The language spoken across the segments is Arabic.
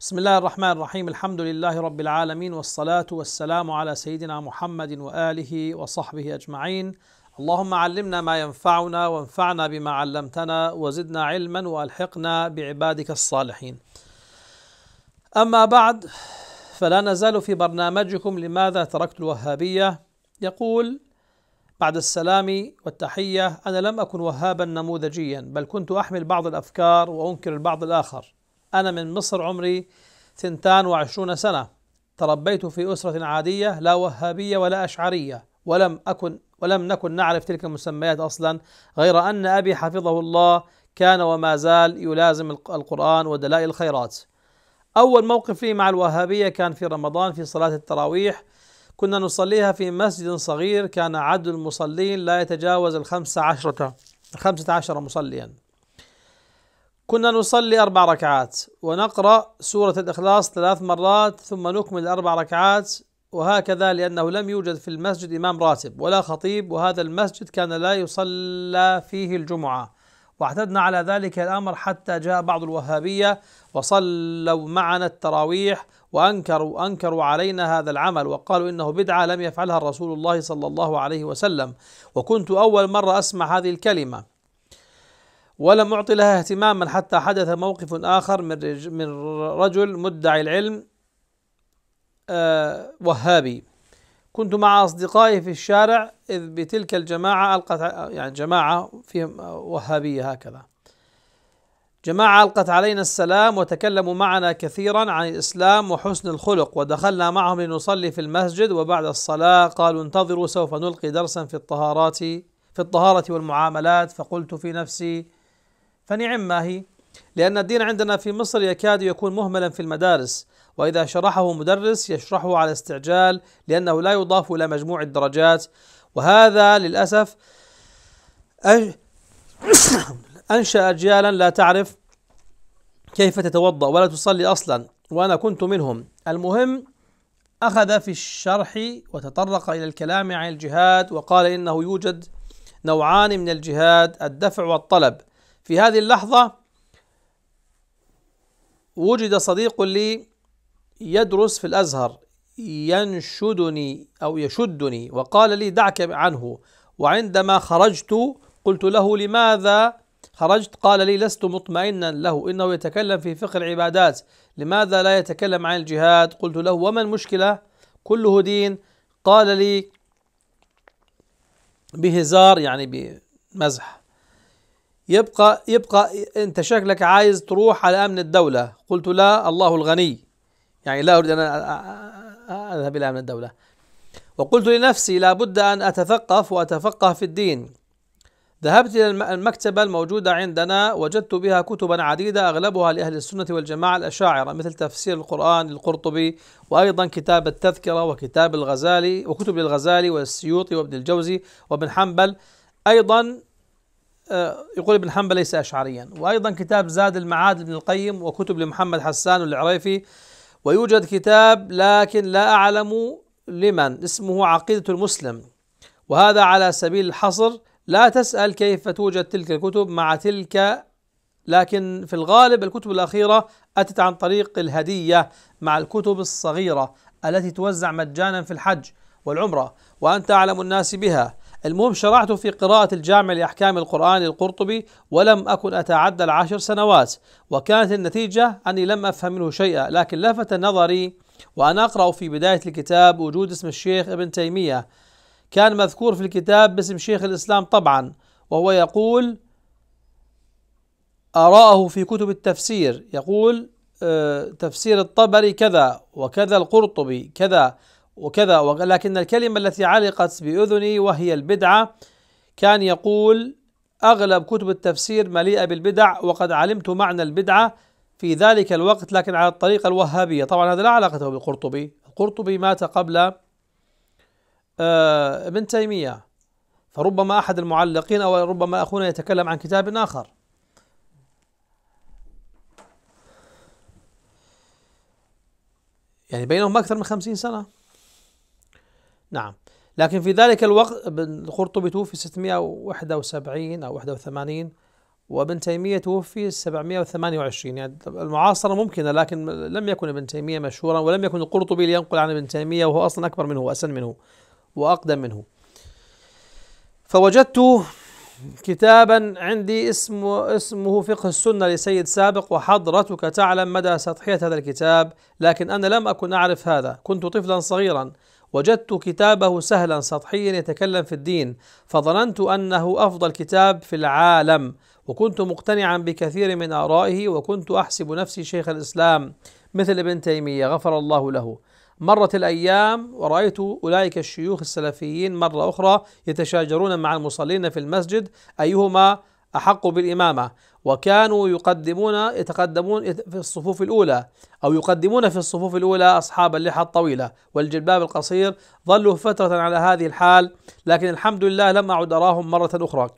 بسم الله الرحمن الرحيم الحمد لله رب العالمين والصلاة والسلام على سيدنا محمد وآله وصحبه أجمعين اللهم علمنا ما ينفعنا وانفعنا بما علمتنا وزدنا علما وألحقنا بعبادك الصالحين أما بعد فلا نزال في برنامجكم لماذا تركت الوهابية يقول بعد السلام والتحية أنا لم أكن وهابا نموذجيا بل كنت أحمل بعض الأفكار وأنكر البعض الآخر أنا من مصر عمري 22 سنة تربيت في أسرة عادية لا وهابية ولا أشعرية ولم أكن ولم نكن نعرف تلك المسميات أصلا غير أن أبي حفظه الله كان وما زال يلازم القرآن ودلائل الخيرات أول موقف لي مع الوهابية كان في رمضان في صلاة التراويح كنا نصليها في مسجد صغير كان عدد المصلين لا يتجاوز الخمسة عشرة الخمسة عشر مصليا كنا نصلي أربع ركعات ونقرأ سورة الإخلاص ثلاث مرات ثم نكمل أربع ركعات وهكذا لأنه لم يوجد في المسجد إمام راتب ولا خطيب وهذا المسجد كان لا يصلى فيه الجمعة واعتدنا على ذلك الأمر حتى جاء بعض الوهابية وصلوا معنا التراويح وأنكروا أنكروا علينا هذا العمل وقالوا إنه بدعة لم يفعلها رسول الله صلى الله عليه وسلم وكنت أول مرة أسمع هذه الكلمة ولم أعطي لها اهتماما حتى حدث موقف آخر من من رجل مدعي العلم آه، وهابي كنت مع أصدقائي في الشارع إذ بتلك الجماعة ألقت يعني جماعة فيهم آه، وهابية هكذا جماعة ألقت علينا السلام وتكلموا معنا كثيرا عن الإسلام وحسن الخلق ودخلنا معهم لنصلي في المسجد وبعد الصلاة قالوا انتظروا سوف نلقي درسا في الطهارات في الطهارة والمعاملات فقلت في نفسي فنعم ما هي لأن الدين عندنا في مصر يكاد يكون مهملا في المدارس وإذا شرحه مدرس يشرحه على استعجال لأنه لا يضاف إلى مجموع الدرجات وهذا للأسف أنشأ أجيالا لا تعرف كيف تتوضأ ولا تصلي أصلا وأنا كنت منهم المهم أخذ في الشرح وتطرق إلى الكلام عن الجهاد وقال إنه يوجد نوعان من الجهاد الدفع والطلب في هذه اللحظة وجد صديق لي يدرس في الأزهر ينشدني أو يشدني وقال لي دعك عنه وعندما خرجت قلت له لماذا خرجت قال لي لست مطمئنا له إنه يتكلم في فقه العبادات لماذا لا يتكلم عن الجهاد قلت له وما المشكلة كله دين قال لي بهزار يعني بمزح يبقى يبقى انت شكلك عايز تروح على امن الدوله قلت لا الله الغني يعني لا اريد ان اذهب الى امن الدوله وقلت لنفسي لابد ان اتثقف واتفقه في الدين ذهبت إلى المكتبة الموجودة عندنا وجدت بها كتبا عديدة أغلبها لأهل السنة والجماعة الأشاعرة مثل تفسير القرآن للقرطبي وأيضا كتاب التذكرة وكتاب الغزالي وكتب للغزالي والسيوطي وابن الجوزي وابن حنبل أيضا آه، يقول ابن حنبل ليس أشعريا وأيضا كتاب زاد المعاد لابن القيم وكتب لمحمد حسان والعريفي ويوجد كتاب لكن لا أعلم لمن اسمه عقيدة المسلم وهذا على سبيل الحصر لا تسأل كيف توجد تلك الكتب مع تلك لكن في الغالب الكتب الأخيرة أتت عن طريق الهدية مع الكتب الصغيرة التي توزع مجانا في الحج والعمرة وأنت أعلم الناس بها المهم شرعت في قراءة الجامع لأحكام القرآن القرطبي ولم أكن أتعدى العشر سنوات وكانت النتيجة أني لم أفهم منه شيئا لكن لفت نظري وأنا أقرأ في بداية الكتاب وجود اسم الشيخ ابن تيمية كان مذكور في الكتاب باسم شيخ الإسلام طبعا وهو يقول أراه في كتب التفسير يقول آه، تفسير الطبري كذا وكذا القرطبي كذا وكذا ولكن الكلمة التي علقت بأذني وهي البدعة كان يقول أغلب كتب التفسير مليئة بالبدع وقد علمت معنى البدعة في ذلك الوقت لكن على الطريقة الوهابية طبعا هذا لا علاقة بالقرطبي القرطبي مات قبل آه، ابن تيمية فربما أحد المعلقين أو ربما أخونا يتكلم عن كتاب آخر يعني بينهم أكثر من خمسين سنة نعم لكن في ذلك الوقت ابن القرطبي توفي 671 أو 81 وابن تيمية توفي 728 يعني المعاصرة ممكنة لكن لم يكن ابن تيمية مشهورا ولم يكن القرطبي لينقل عن ابن تيمية وهو أصلا أكبر منه وأسن منه وأقدم منه فوجدت كتابا عندي اسمه اسمه فقه السنة لسيد سابق وحضرتك تعلم مدى سطحية هذا الكتاب لكن أنا لم أكن أعرف هذا كنت طفلا صغيرا وجدت كتابه سهلا سطحيا يتكلم في الدين فظننت انه افضل كتاب في العالم وكنت مقتنعا بكثير من ارائه وكنت احسب نفسي شيخ الاسلام مثل ابن تيميه غفر الله له مرت الايام ورايت اولئك الشيوخ السلفيين مره اخرى يتشاجرون مع المصلين في المسجد ايهما أحق بالإمامة وكانوا يقدمون يتقدمون في الصفوف الأولى أو يقدمون في الصفوف الأولى أصحاب اللحى الطويلة والجلباب القصير ظلوا فترة على هذه الحال لكن الحمد لله لم أعد أراهم مرة أخرى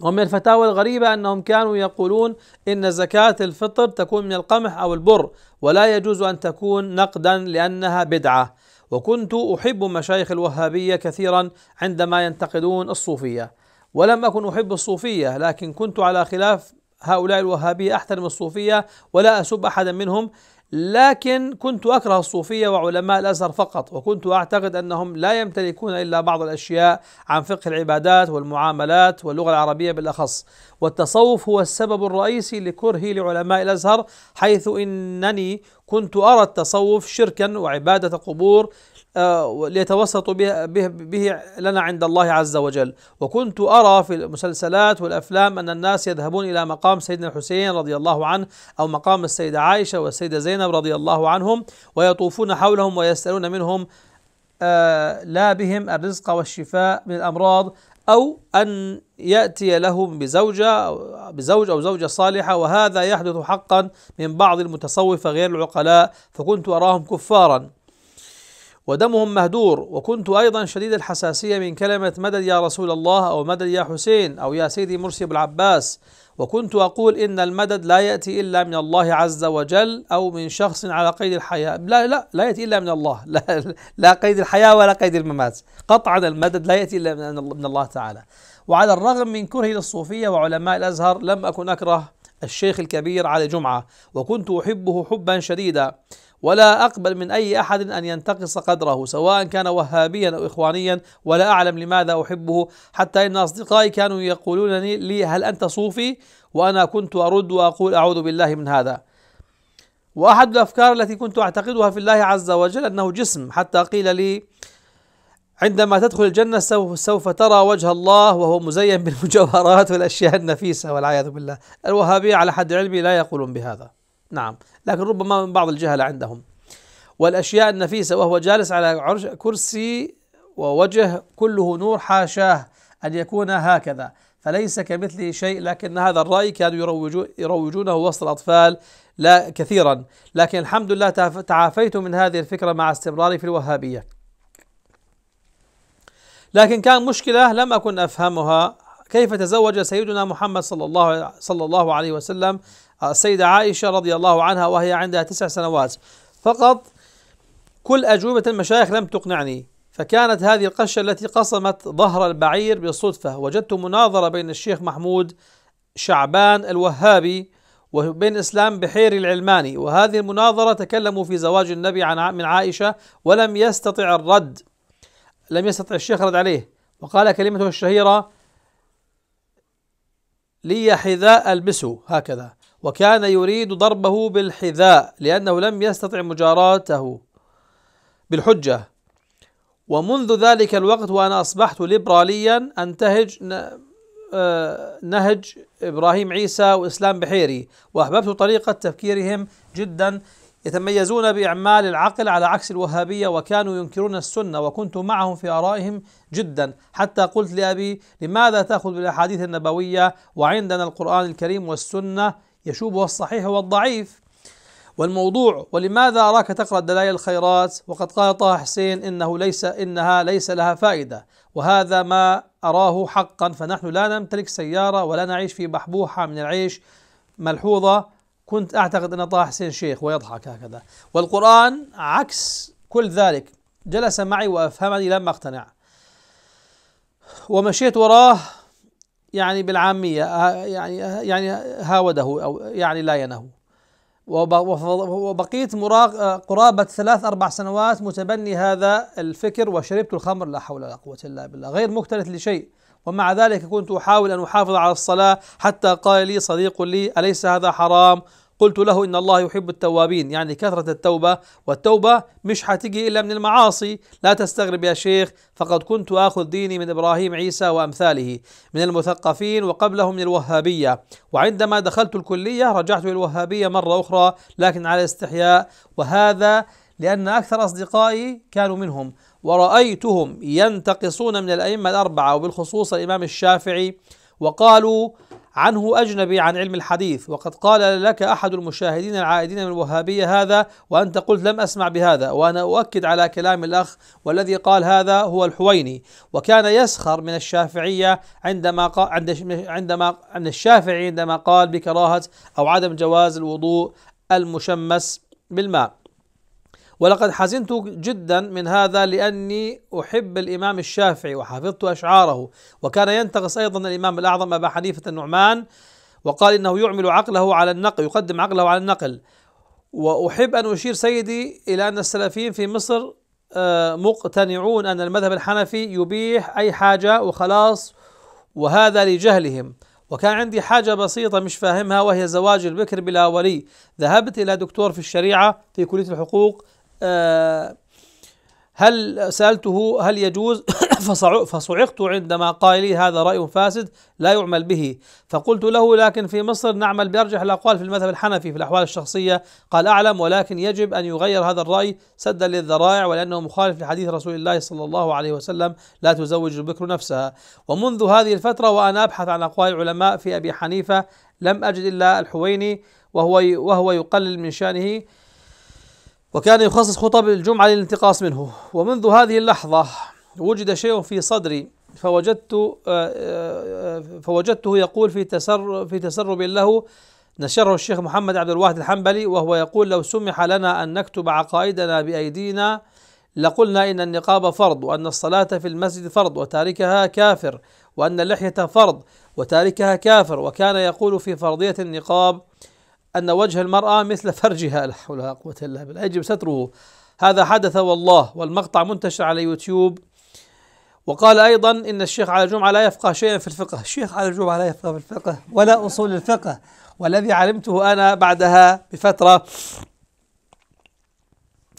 ومن الفتاوى الغريبة أنهم كانوا يقولون إن زكاة الفطر تكون من القمح أو البر ولا يجوز أن تكون نقدا لأنها بدعة وكنت أحب مشايخ الوهابية كثيرا عندما ينتقدون الصوفية ولم أكن أحب الصوفية لكن كنت على خلاف هؤلاء الوهابية أحترم الصوفية ولا أسب أحدا منهم لكن كنت أكره الصوفية وعلماء الأزهر فقط وكنت أعتقد أنهم لا يمتلكون إلا بعض الأشياء عن فقه العبادات والمعاملات واللغة العربية بالأخص والتصوف هو السبب الرئيسي لكرهي لعلماء الأزهر حيث إنني كنت أرى التصوف شركا وعبادة قبور آه، ليتوسط به, به, به لنا عند الله عز وجل وكنت أرى في المسلسلات والأفلام أن الناس يذهبون إلى مقام سيدنا الحسين رضي الله عنه أو مقام السيدة عائشة والسيدة زينب رضي الله عنهم ويطوفون حولهم ويسألون منهم آه، لا بهم الرزق والشفاء من الأمراض أو أن يأتي لهم بزوجة بزوج أو زوجة صالحة وهذا يحدث حقا من بعض المتصوفة غير العقلاء فكنت أراهم كفارا ودمهم مهدور وكنت أيضا شديد الحساسية من كلمة مدد يا رسول الله أو مدد يا حسين أو يا سيدي مرسي بن العباس وكنت أقول إن المدد لا يأتي إلا من الله عز وجل أو من شخص على قيد الحياة لا لا لا يأتي إلا من الله لا, لا قيد الحياة ولا قيد الممات قطعا المدد لا يأتي إلا من الله تعالى وعلى الرغم من كرهي للصوفية وعلماء الأزهر لم أكن أكره الشيخ الكبير على جمعة وكنت أحبه حبا شديدا ولا أقبل من أي أحد أن ينتقص قدره سواء كان وهابيا أو إخوانيا ولا أعلم لماذا أحبه حتى إن أصدقائي كانوا يقولون لي هل أنت صوفي وأنا كنت أرد وأقول أعوذ بالله من هذا وأحد الأفكار التي كنت أعتقدها في الله عز وجل أنه جسم حتى قيل لي عندما تدخل الجنة سوف ترى وجه الله وهو مزين بالمجوهرات والأشياء النفيسة والعياذ بالله الوهابية على حد علمي لا يقولون بهذا نعم لكن ربما من بعض الجهلة عندهم والأشياء النفيسة وهو جالس على عرش كرسي ووجه كله نور حاشاه أن يكون هكذا فليس كمثله شيء لكن هذا الرأي كانوا يروجونه وسط الأطفال لا كثيرا لكن الحمد لله تعافيت من هذه الفكرة مع استمراري في الوهابية لكن كان مشكلة لم أكن أفهمها كيف تزوج سيدنا محمد صلى الله صلى الله عليه وسلم آه، السيدة عائشة رضي الله عنها وهي عندها تسع سنوات فقط كل أجوبة المشايخ لم تقنعني فكانت هذه القشة التي قصمت ظهر البعير بالصدفة وجدت مناظرة بين الشيخ محمود شعبان الوهابي وبين إسلام بحيري العلماني وهذه المناظرة تكلموا في زواج النبي عن من عائشة ولم يستطع الرد لم يستطع الشيخ رد عليه وقال كلمته الشهيرة لي حذاء ألبسه هكذا وكان يريد ضربه بالحذاء لأنه لم يستطع مجاراته بالحجة ومنذ ذلك الوقت وأنا أصبحت ليبراليا أنتهج آه، نهج إبراهيم عيسى وإسلام بحيري وأحببت طريقة تفكيرهم جدا يتميزون بإعمال العقل على عكس الوهابية وكانوا ينكرون السنة وكنت معهم في آرائهم جدا حتى قلت لأبي لماذا تأخذ بالأحاديث النبوية وعندنا القرآن الكريم والسنة يشوبها الصحيح والضعيف والموضوع ولماذا أراك تقرأ دلائل الخيرات وقد قال طه حسين إنه ليس إنها ليس لها فائدة وهذا ما أراه حقا فنحن لا نمتلك سيارة ولا نعيش في بحبوحة من العيش ملحوظة كنت أعتقد أن طه حسين شيخ ويضحك هكذا والقرآن عكس كل ذلك جلس معي وأفهمني لما اقتنع ومشيت وراه يعني بالعامية يعني يعني هاوده أو يعني لاينه وبقيت مراق قرابة ثلاث أربع سنوات متبني هذا الفكر وشربت الخمر لا حول ولا قوة إلا بالله غير مكترث لشيء ومع ذلك كنت أحاول أن أحافظ على الصلاة حتى قال لي صديق لي أليس هذا حرام قلت له إن الله يحب التوابين يعني كثرة التوبة والتوبة مش حتجي إلا من المعاصي لا تستغرب يا شيخ فقد كنت آخذ ديني من إبراهيم عيسى وأمثاله من المثقفين وقبلهم من الوهابية وعندما دخلت الكلية رجعت إلى الوهابية مرة أخرى لكن على استحياء وهذا لأن أكثر أصدقائي كانوا منهم ورأيتهم ينتقصون من الأئمة الأربعة وبالخصوص الإمام الشافعي وقالوا عنه أجنبي عن علم الحديث وقد قال لك أحد المشاهدين العائدين من الوهابية هذا وأنت قلت لم أسمع بهذا وأنا أؤكد على كلام الأخ والذي قال هذا هو الحويني وكان يسخر من الشافعية عندما قال عندما عند الشافعي عندما قال بكراهة أو عدم جواز الوضوء المشمس بالماء ولقد حزنت جدا من هذا لأني أحب الإمام الشافعي وحفظت أشعاره وكان ينتقص أيضا الإمام الأعظم أبا حنيفة النعمان وقال إنه يعمل عقله على النقل يقدم عقله على النقل وأحب أن أشير سيدي إلى أن السلفيين في مصر آه، مقتنعون أن المذهب الحنفي يبيح أي حاجة وخلاص وهذا لجهلهم وكان عندي حاجة بسيطة مش فاهمها وهي زواج البكر بلا ولي ذهبت إلى دكتور في الشريعة في كلية الحقوق آه، هل سألته هل يجوز فصعقت عندما قال لي هذا رأي فاسد لا يعمل به فقلت له لكن في مصر نعمل بأرجح الأقوال في المذهب الحنفي في الأحوال الشخصية قال أعلم ولكن يجب أن يغير هذا الرأي سدا للذرائع ولأنه مخالف لحديث رسول الله صلى الله عليه وسلم لا تزوج البكر نفسها ومنذ هذه الفترة وأنا أبحث عن أقوال العلماء في أبي حنيفة لم أجد إلا الحويني وهو وهو يقلل من شأنه وكان يخصص خطب الجمعة للانتقاص منه ومنذ هذه اللحظة وجد شيء في صدري فوجدت آه، آه، فوجدته يقول في تسر في تسرب له نشره الشيخ محمد عبد الواحد الحنبلي وهو يقول لو سمح لنا أن نكتب عقائدنا بأيدينا لقلنا إن النقاب فرض وأن الصلاة في المسجد فرض وتاركها كافر وأن اللحية فرض وتاركها كافر وكان يقول في فرضية النقاب أن وجه المرأة مثل فرجها لا حول ولا قوة إلا بالله يجب ستره هذا حدث والله والمقطع منتشر على يوتيوب وقال أيضا إن الشيخ على الجمعة لا يفقه شيئا في الفقه الشيخ على الجمعة لا يفقه في الفقه ولا أصول الفقه والذي علمته أنا بعدها بفترة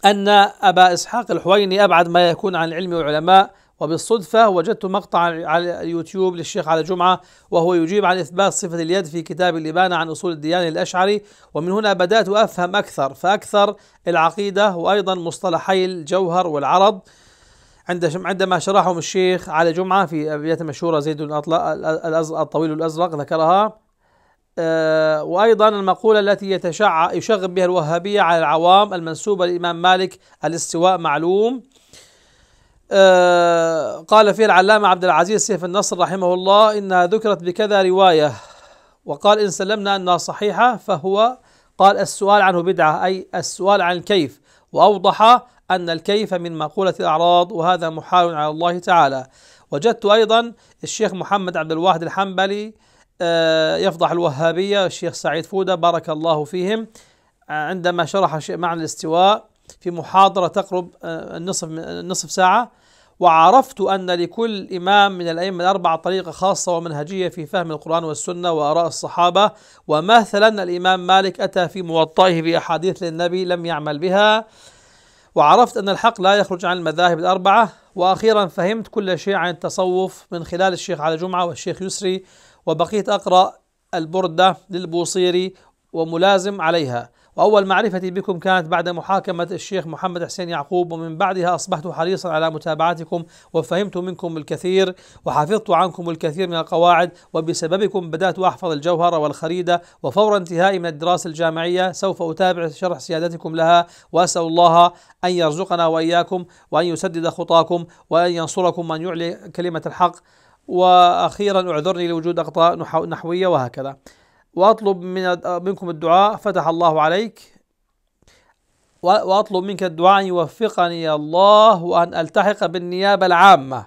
أن أبا إسحاق الحويني أبعد ما يكون عن العلم والعلماء وبالصدفة وجدت مقطع على اليوتيوب للشيخ على جمعة وهو يجيب عن إثبات صفة اليد في كتاب الإبانة عن أصول الديانة الأشعري ومن هنا بدأت أفهم أكثر فأكثر العقيدة وأيضا مصطلحي الجوهر والعرض عندما شرحهم الشيخ على جمعة في أبيات مشهورة زيد الطويل الأزرق ذكرها آه، وأيضا المقولة التي يتشع يشغب بها الوهابية على العوام المنسوبة للإمام مالك الاستواء معلوم آه، قال فيه العلامة عبد العزيز سيف النصر رحمه الله إنها ذكرت بكذا رواية وقال إن سلمنا أنها صحيحة فهو قال السؤال عنه بدعة أي السؤال عن الكيف وأوضح أن الكيف من مقولة الأعراض وهذا محال على الله تعالى وجدت أيضا الشيخ محمد عبد الواحد الحنبلي آه، يفضح الوهابية الشيخ سعيد فودة بارك الله فيهم عندما شرح معنى الاستواء في محاضرة تقرب آه، النصف نصف ساعة وعرفت أن لكل إمام من الأئمة الأربعة طريقة خاصة ومنهجية في فهم القرآن والسنة وآراء الصحابة ومثلا الإمام مالك أتى في موطئه بأحاديث للنبي لم يعمل بها وعرفت أن الحق لا يخرج عن المذاهب الأربعة وأخيرا فهمت كل شيء عن التصوف من خلال الشيخ على جمعة والشيخ يسري وبقيت أقرأ البردة للبوصيري وملازم عليها وأول معرفتي بكم كانت بعد محاكمة الشيخ محمد حسين يعقوب ومن بعدها أصبحت حريصا على متابعتكم وفهمت منكم الكثير وحفظت عنكم الكثير من القواعد وبسببكم بدأت أحفظ الجوهرة والخريدة وفور انتهائي من الدراسة الجامعية سوف أتابع شرح سيادتكم لها وأسأل الله أن يرزقنا وإياكم وأن يسدد خطاكم وأن ينصركم وأن يعلي كلمة الحق وأخيرا أعذرني لوجود أخطاء نحوية وهكذا وأطلب من منكم الدعاء فتح الله عليك وأطلب منك الدعاء أن يوفقني الله وأن ألتحق بالنيابة العامة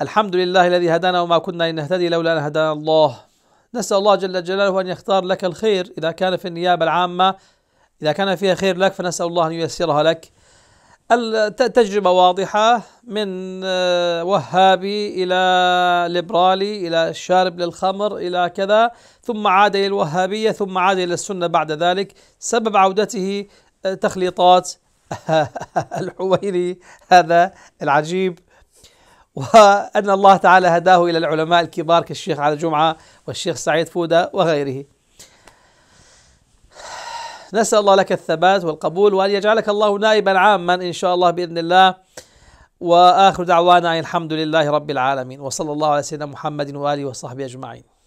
الحمد لله الذي هدانا وما كنا لنهتدي لولا أن هدانا الله نسأل الله جل جلاله أن يختار لك الخير إذا كان في النيابة العامة إذا كان فيها خير لك فنسأل الله أن ييسرها لك التجربة واضحة من آه، وهابي إلى ليبرالي إلى شارب للخمر إلى كذا ثم عاد إلى الوهابية ثم عاد إلى السنة بعد ذلك سبب عودته آه، تخليطات الحويري هذا العجيب وأن الله تعالى هداه إلى العلماء الكبار كالشيخ على جمعة والشيخ سعيد فودة وغيره نسأل الله لك الثبات والقبول وأن يجعلك الله نائبا عاما إن شاء الله بإذن الله وآخر دعوانا الحمد لله رب العالمين وصلى الله على سيدنا محمد وآله وصحبه أجمعين